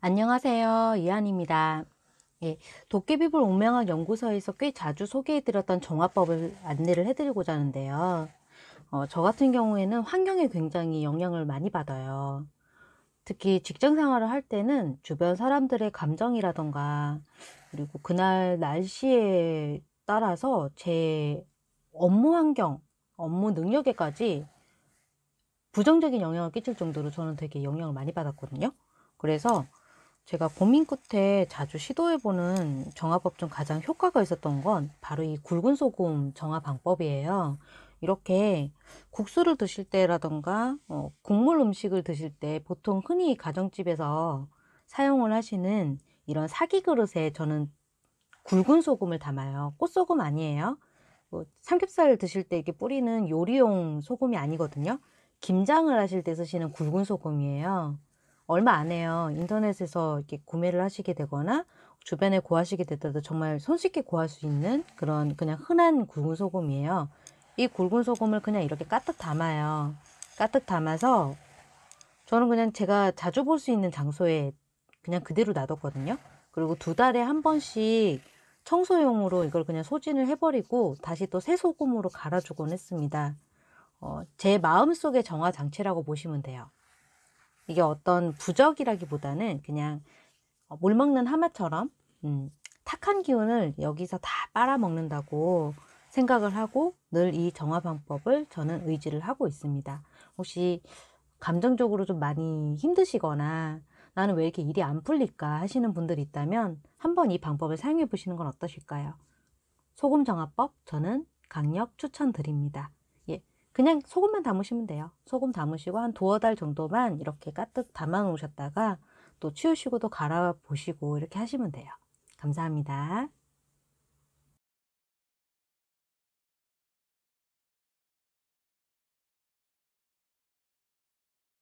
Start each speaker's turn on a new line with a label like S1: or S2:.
S1: 안녕하세요. 이한입니다. 예, 도깨비불 운명학 연구소에서 꽤 자주 소개해드렸던 정화법을 안내를 해드리고자 하는데요. 어, 저 같은 경우에는 환경에 굉장히 영향을 많이 받아요. 특히 직장 생활을 할 때는 주변 사람들의 감정이라던가 그리고 그날 날씨에 따라서 제 업무 환경, 업무 능력에까지 부정적인 영향을 끼칠 정도로 저는 되게 영향을 많이 받았거든요. 그래서 제가 고민 끝에 자주 시도해보는 정화법 중 가장 효과가 있었던 건 바로 이 굵은 소금 정화 방법이에요. 이렇게 국수를 드실 때라던가 어, 국물 음식을 드실 때 보통 흔히 가정집에서 사용을 하시는 이런 사기 그릇에 저는 굵은 소금을 담아요. 꽃소금 아니에요. 뭐 삼겹살 드실 때 이렇게 뿌리는 요리용 소금이 아니거든요. 김장을 하실 때 쓰시는 굵은 소금이에요. 얼마 안 해요. 인터넷에서 이렇게 구매를 하시게 되거나 주변에 구하시게 됐다도 정말 손쉽게 구할 수 있는 그런 그냥 흔한 굵은 소금이에요. 이 굵은 소금을 그냥 이렇게 까득 담아요. 까득 담아서 저는 그냥 제가 자주 볼 수 있는 장소에 그냥 그대로 놔뒀거든요. 그리고 두 달에 한 번씩 청소용으로 이걸 그냥 소진을 해버리고 다시 또 새 소금으로 갈아주곤 했습니다. 어, 제 마음속의 정화 장치라고 보시면 돼요. 이게 어떤 부적이라기보다는 그냥 어, 물 먹는 하마처럼 음, 탁한 기운을 여기서 다 빨아먹는다고 생각을 하고 늘 이 정화 방법을 저는 의지를 하고 있습니다. 혹시 감정적으로 좀 많이 힘드시거나 나는 왜 이렇게 일이 안 풀릴까 하시는 분들 있다면 한번 이 방법을 사용해 보시는 건 어떠실까요? 소금 정화법 저는 강력 추천드립니다. 그냥 소금만 담으시면 돼요. 소금 담으시고 한 두어 달 정도만 이렇게 까뜩 담아 놓으셨다가 또 치우시고도 갈아 보시고 이렇게 하시면 돼요. 감사합니다.